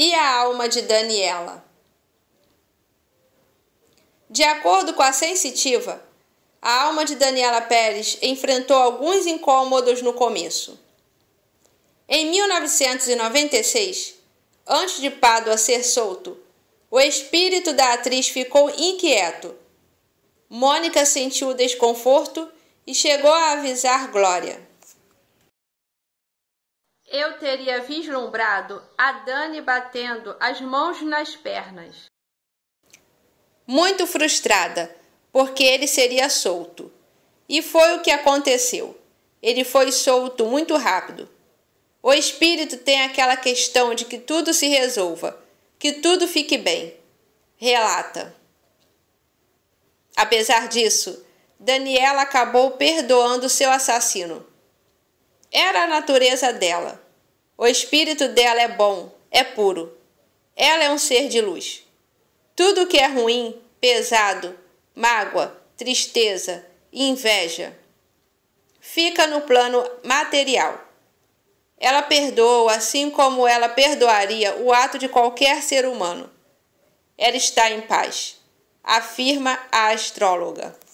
e a alma de Daniela. De acordo com a sensitiva, a alma de Daniela Pérez enfrentou alguns incômodos no começo. Em 1996, antes de Pádua ser solto, o espírito da atriz ficou inquieto. Mônica sentiu desconforto e chegou a avisar Glória eu teria vislumbrado a Dani batendo as mãos nas pernas. Muito frustrada, porque ele seria solto. E foi o que aconteceu. Ele foi solto muito rápido. O espírito tem aquela questão de que tudo se resolva, que tudo fique bem. Relata. Apesar disso, Daniela acabou perdoando seu assassino. Era a natureza dela. O espírito dela é bom, é puro. Ela é um ser de luz. Tudo que é ruim, pesado, mágoa, tristeza, inveja, fica no plano material. Ela perdoa assim como ela perdoaria o ato de qualquer ser humano. Ela está em paz, afirma a astróloga.